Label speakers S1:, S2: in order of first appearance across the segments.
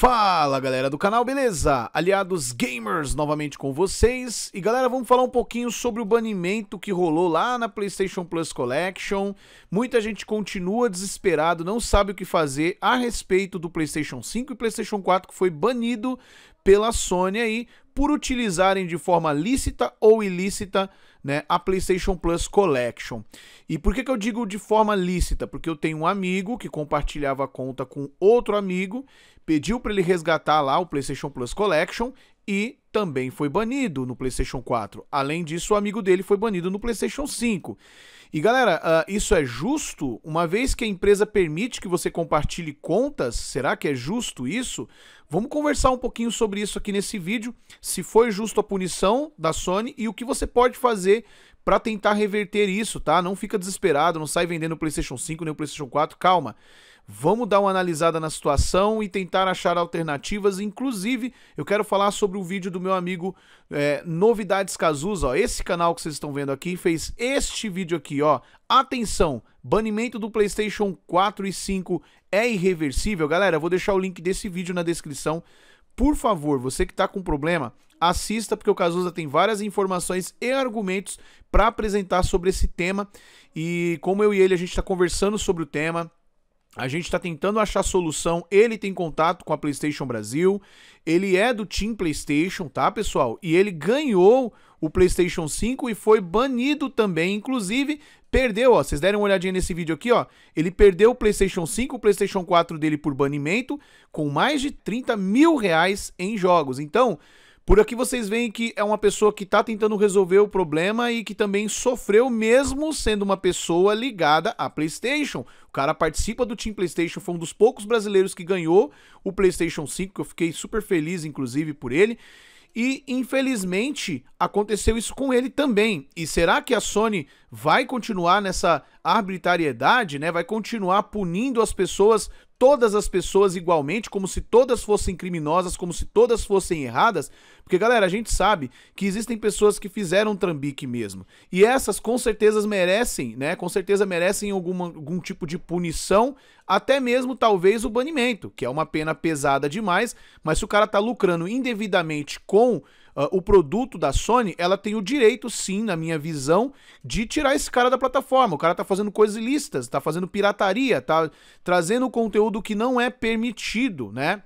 S1: Fala galera do canal, beleza? Aliados Gamers novamente com vocês. E galera, vamos falar um pouquinho sobre o banimento que rolou lá na PlayStation Plus Collection. Muita gente continua desesperado, não sabe o que fazer a respeito do PlayStation 5 e PlayStation 4 que foi banido pela Sony aí por utilizarem de forma lícita ou ilícita né, a PlayStation Plus Collection. E por que, que eu digo de forma lícita? Porque eu tenho um amigo que compartilhava a conta com outro amigo, pediu para ele resgatar lá o PlayStation Plus Collection e também foi banido no PlayStation 4. Além disso, o amigo dele foi banido no PlayStation 5. E galera, uh, isso é justo? Uma vez que a empresa permite que você compartilhe contas, será que é justo isso? Vamos conversar um pouquinho sobre isso aqui nesse vídeo, se foi justo a punição da Sony e o que você pode fazer para tentar reverter isso, tá? Não fica desesperado, não sai vendendo o PlayStation 5 nem o PlayStation 4, calma. Vamos dar uma analisada na situação e tentar achar alternativas. Inclusive, eu quero falar sobre o vídeo do meu amigo é, Novidades Cazuza. Ó. Esse canal que vocês estão vendo aqui fez este vídeo aqui, ó. Atenção, banimento do PlayStation 4 e 5 é irreversível. Galera, eu vou deixar o link desse vídeo na descrição. Por favor, você que está com problema, assista, porque o Cazuza tem várias informações e argumentos para apresentar sobre esse tema. E como eu e ele, a gente está conversando sobre o tema a gente está tentando achar solução. Ele tem contato com a PlayStation Brasil. Ele é do Team PlayStation, tá, pessoal? E ele ganhou o PlayStation 5 e foi banido também. Inclusive, perdeu, ó. Vocês deram uma olhadinha nesse vídeo aqui, ó. Ele perdeu o PlayStation 5, o PlayStation 4 dele por banimento, com mais de 30 mil reais em jogos. Então. Por aqui vocês veem que é uma pessoa que está tentando resolver o problema e que também sofreu mesmo sendo uma pessoa ligada à PlayStation. O cara participa do Team PlayStation, foi um dos poucos brasileiros que ganhou o PlayStation 5, que eu fiquei super feliz inclusive por ele. E infelizmente aconteceu isso com ele também. E será que a Sony vai continuar nessa arbitrariedade, né? Vai continuar punindo as pessoas todas as pessoas igualmente, como se todas fossem criminosas, como se todas fossem erradas, porque galera, a gente sabe que existem pessoas que fizeram trambique mesmo. E essas com certeza merecem, né? Com certeza merecem algum algum tipo de punição, até mesmo talvez o banimento, que é uma pena pesada demais, mas se o cara tá lucrando indevidamente com uh, o produto da Sony, ela tem o direito, sim, na minha visão, de tirar esse cara da plataforma. O cara tá fazendo coisas ilícitas, tá fazendo pirataria, tá trazendo conteúdo que não é permitido, né?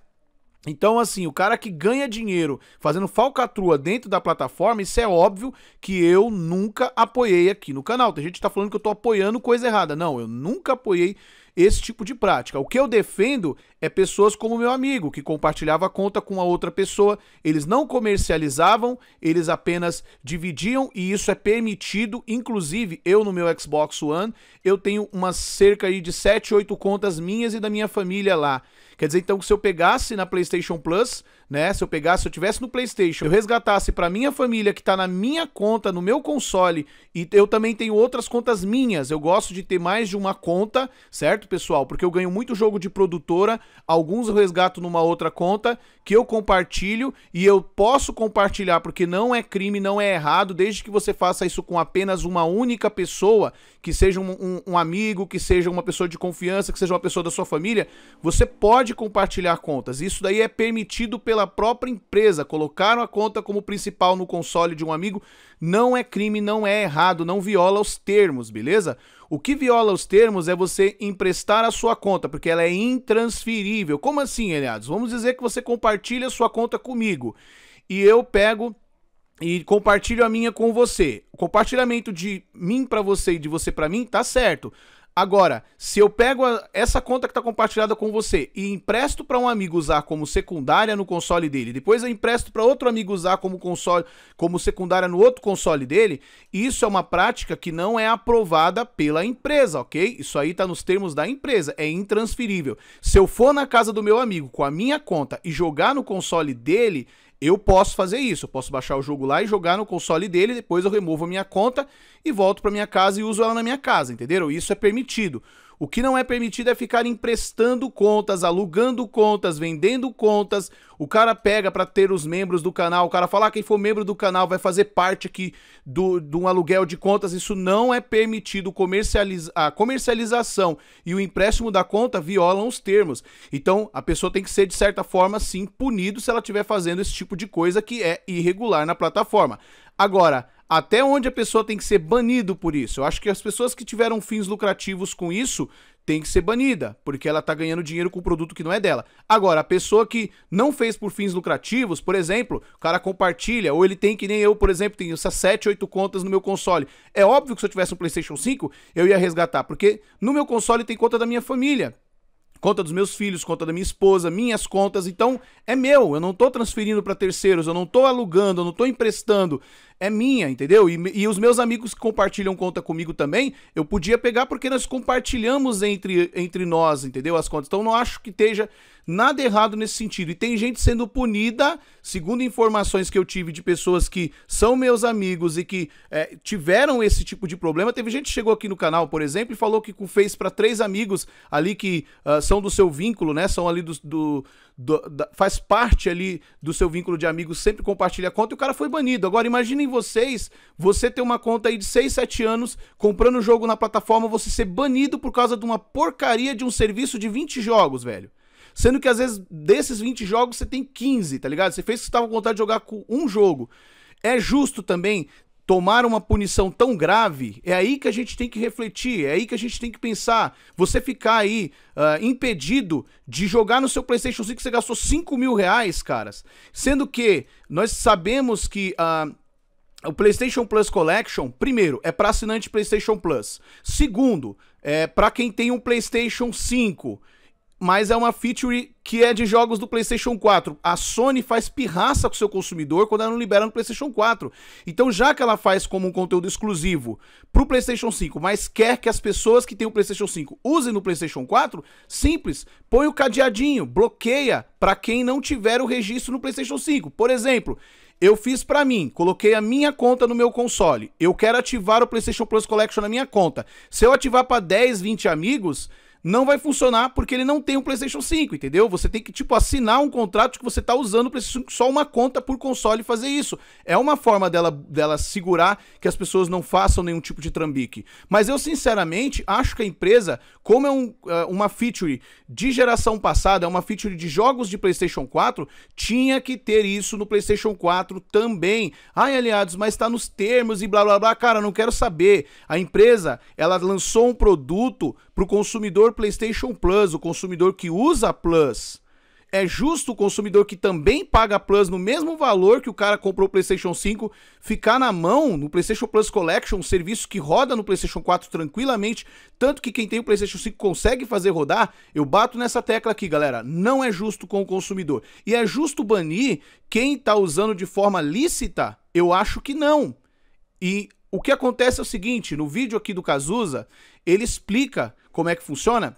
S1: Então, assim, o cara que ganha dinheiro fazendo falcatrua dentro da plataforma, isso é óbvio que eu nunca apoiei aqui no canal. Tem gente que tá falando que eu tô apoiando coisa errada. Não, eu nunca apoiei esse tipo de prática. O que eu defendo é pessoas como meu amigo, que compartilhava a conta com a outra pessoa. Eles não comercializavam, eles apenas dividiam e isso é permitido. Inclusive, eu no meu Xbox One, eu tenho uma cerca aí de 7, 8 contas minhas e da minha família lá. Quer dizer, então, que se eu pegasse na PlayStation Plus, né? Se eu pegasse, se eu tivesse no PlayStation, eu resgatasse para minha família que tá na minha conta, no meu console, e eu também tenho outras contas minhas. Eu gosto de ter mais de uma conta, certo, pessoal? Porque eu ganho muito jogo de produtora, alguns eu resgato numa outra conta, que eu compartilho e eu posso compartilhar porque não é crime, não é errado, desde que você faça isso com apenas uma única pessoa, que seja um, um, um amigo, que seja uma pessoa de confiança, que seja uma pessoa da sua família, você pode compartilhar contas. Isso daí é permitido pela própria empresa. Colocaram a conta como principal no console de um amigo, não é crime, não é errado, não viola os termos, beleza? O que viola os termos é você emprestar a sua conta, porque ela é intransferível. Como assim, aliados? Vamos dizer que você compartilha a sua conta comigo e eu pego e compartilho a minha com você. O compartilhamento de mim para você e de você para mim tá certo. Agora, se eu pego a, essa conta que está compartilhada com você e empresto para um amigo usar como secundária no console dele, depois eu empresto para outro amigo usar como console, como secundária no outro console dele, isso é uma prática que não é aprovada pela empresa, ok? Isso aí está nos termos da empresa, é intransferível. Se eu for na casa do meu amigo com a minha conta e jogar no console dele, eu posso fazer isso, eu posso baixar o jogo lá e jogar no console dele, depois eu removo a minha conta e volto para minha casa e uso ela na minha casa, entenderam? Isso é permitido. O que não é permitido é ficar emprestando contas, alugando contas, vendendo contas. O cara pega para ter os membros do canal, o cara fala: ah, quem for membro do canal vai fazer parte aqui do, de um aluguel de contas. Isso não é permitido. Comercializa a comercialização e o empréstimo da conta violam os termos. Então a pessoa tem que ser, de certa forma, sim, punido se ela estiver fazendo esse tipo de coisa que é irregular na plataforma. Agora, até onde a pessoa tem que ser banido por isso. Eu acho que as pessoas que tiveram fins lucrativos com isso tem que ser banida, porque ela tá ganhando dinheiro com o produto que não é dela. Agora, a pessoa que não fez por fins lucrativos, por exemplo, o cara compartilha, ou ele tem que nem eu, por exemplo, tenho essas 7, 8 contas no meu console. É óbvio que se eu tivesse um PlayStation 5, eu ia resgatar, porque no meu console tem conta da minha família conta dos meus filhos, conta da minha esposa, minhas contas, então é meu, eu não estou transferindo para terceiros, eu não estou alugando, eu não estou emprestando é minha, entendeu? E, e, os meus amigos que compartilham conta comigo também, eu podia pegar porque nós compartilhamos entre, entre nós, entendeu? As contas. Então não acho que esteja nada errado nesse sentido. E tem gente sendo punida, segundo informações que eu tive de pessoas que são meus amigos e que é, tiveram esse tipo de problema. Teve gente que chegou aqui no canal, por exemplo, e falou que fez para três amigos ali que uh, são do seu vínculo, né? São ali do, do, do da, faz parte ali do seu vínculo de amigos, sempre compartilha conta e o cara foi banido. Agora imaginem vocês, você ter uma conta aí de 6, 7 anos, comprando jogo na plataforma, você ser banido por causa de uma porcaria de um serviço de 20 jogos, velho. Sendo que às vezes desses 20 jogos você tem 15, tá ligado? Você fez que você estava com vontade de jogar com um jogo. É justo também tomar uma punição tão grave, é aí que a gente tem que refletir, é aí que a gente tem que pensar. Você ficar aí uh, impedido de jogar no seu PlayStation 5 que você gastou 5 mil reais, caras. Sendo que nós sabemos que uh, o PlayStation Plus Collection, primeiro, é para assinante PlayStation Plus. Segundo, é para quem tem um PlayStation 5 mas é uma feature que é de jogos do PlayStation 4. A Sony faz pirraça com o seu consumidor quando ela não libera no PlayStation 4. Então, já que ela faz como um conteúdo exclusivo para o PlayStation 5, mas quer que as pessoas que têm o PlayStation 5 usem no PlayStation 4, simples, põe o cadeadinho, bloqueia para quem não tiver o registro no PlayStation 5. Por exemplo, eu fiz para mim, coloquei a minha conta no meu console. Eu quero ativar o PlayStation Plus Collection na minha conta. Se eu ativar para 10, 20 amigos, não vai funcionar porque ele não tem um PlayStation 5, entendeu? Você tem que, tipo, assinar um contrato que você tá usando o PlayStation 5, só uma conta por console fazer isso. É uma forma dela, dela segurar que as pessoas não façam nenhum tipo de trambique. Mas eu, sinceramente, acho que a empresa, como é um, é, uma feature de geração passada, é uma feature de jogos de PlayStation 4, tinha que ter isso no PlayStation 4 também. Ai, aliados, mas tá nos termos e blá blá blá. Cara, não quero saber. A empresa, ela lançou um produto pro consumidor o PlayStation Plus, o consumidor que usa a Plus, é justo o consumidor que também paga Plus no mesmo valor que o cara comprou o PlayStation 5 ficar na mão no PlayStation Plus Collection, um serviço que roda no PlayStation 4 tranquilamente, tanto que quem tem o PlayStation 5 consegue fazer rodar? Eu bato nessa tecla aqui, galera. Não é justo com o consumidor. E é justo banir quem está usando de forma lícita? Eu acho que não. E o que acontece é o seguinte, no vídeo aqui do Cazuza, ele explica como é que funciona.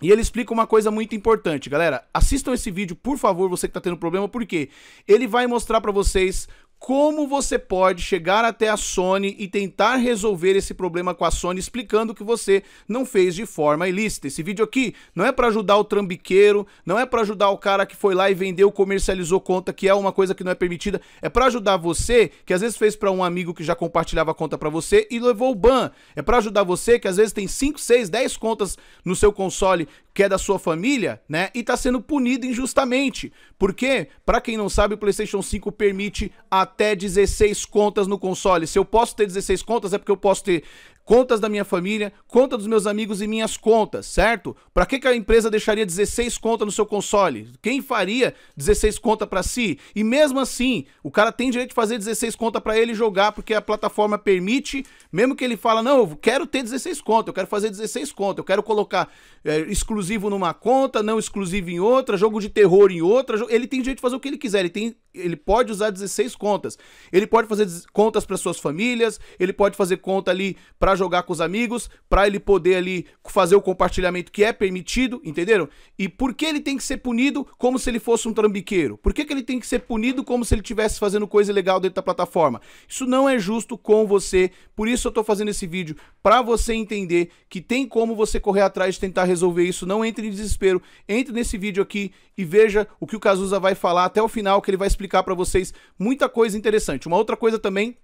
S1: E ele explica uma coisa muito importante, galera. Assistam esse vídeo, por favor, você que está tendo problema, porque ele vai mostrar para vocês como você pode chegar até a Sony e tentar resolver esse problema com a Sony explicando que você não fez de forma ilícita. Esse vídeo aqui não é para ajudar o trambiqueiro, não é para ajudar o cara que foi lá e vendeu, comercializou conta, que é uma coisa que não é permitida, é para ajudar você que às vezes fez para um amigo que já compartilhava a conta para você e levou o ban. É para ajudar você que às vezes tem 5, 6, 10 contas no seu console que é da sua família, né? E tá sendo punido injustamente. Porque, para quem não sabe, o PlayStation 5 permite a até 16 contas no console. Se eu posso ter 16 contas, é porque eu posso ter contas da minha família, conta dos meus amigos e minhas contas, certo? Para que, que a empresa deixaria 16 contas no seu console? Quem faria 16 contas para si? E mesmo assim, o cara tem direito de fazer 16 contas para ele jogar, porque a plataforma permite, mesmo que ele fala, não, eu quero ter 16 contas, eu quero fazer 16 contas, eu quero colocar é, exclusivo numa conta, não exclusivo em outra, jogo de terror em outra, ele tem direito de fazer o que ele quiser, ele tem ele pode usar 16 contas. Ele pode fazer contas para suas famílias, ele pode fazer conta ali para jogar com os amigos, para ele poder ali fazer o compartilhamento que é permitido, entenderam? E por que ele tem que ser punido como se ele fosse um trambiqueiro? Por que, que ele tem que ser punido como se ele estivesse fazendo coisa legal dentro da plataforma? Isso não é justo com você, por isso eu estou fazendo esse vídeo para você entender que tem como você correr atrás de tentar resolver isso, não entre em desespero, entre nesse vídeo aqui e veja o que o Cazuza vai falar até o final, que ele vai explicar para vocês muita coisa interessante. Uma outra coisa também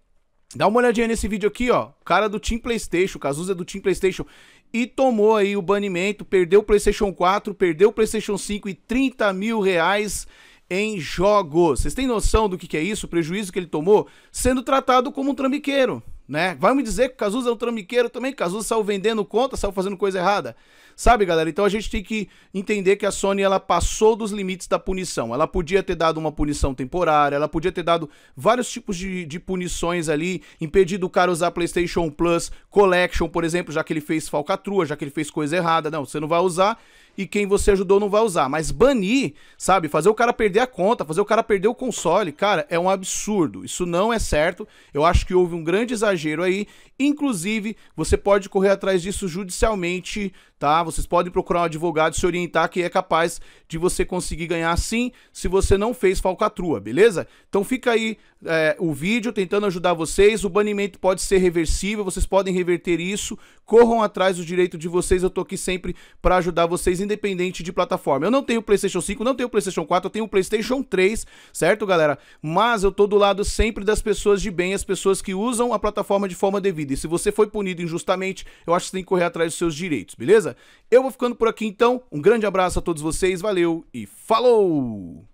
S1: Dá uma olhadinha nesse vídeo aqui, ó. O cara do Team PlayStation, o Cazuza é do Team PlayStation, e tomou aí o banimento, perdeu o PlayStation 4, perdeu o PlayStation 5 e 30 mil reais em jogos. Vocês têm noção do que, que é isso? O prejuízo que ele tomou? Sendo tratado como um trambiqueiro, né? Vai me dizer que o Cazuza é um trambiqueiro também? Cazuza saiu vendendo conta, saiu fazendo coisa errada? Sabe, galera? Então a gente tem que entender que a Sony ela passou dos limites da punição. Ela podia ter dado uma punição temporária, ela podia ter dado vários tipos de, de punições ali, impedido o cara usar PlayStation Plus Collection, por exemplo, já que ele fez falcatrua, já que ele fez coisa errada. Não, você não vai usar e quem você ajudou não vai usar. Mas banir, sabe? Fazer o cara perder a conta, fazer o cara perder o console, cara, é um absurdo. Isso não é certo. Eu acho que houve um grande exagero aí. Inclusive, você pode correr atrás disso judicialmente, tá? Vocês podem procurar um advogado se orientar que é capaz de você conseguir ganhar sim se você não fez falcatrua, beleza? Então fica aí é, o vídeo tentando ajudar vocês. O banimento pode ser reversível, vocês podem reverter isso. Corram atrás do direito de vocês. Eu tô aqui sempre para ajudar vocês, independente de plataforma. Eu não tenho PlayStation 5, não tenho PlayStation 4, eu tenho PlayStation 3, certo, galera? Mas eu tô do lado sempre das pessoas de bem, as pessoas que usam a plataforma de forma devida. E se você foi punido injustamente, eu acho que você tem que correr atrás dos seus direitos, beleza? beleza? Eu vou ficando por aqui então. Um grande abraço a todos vocês, valeu e falou!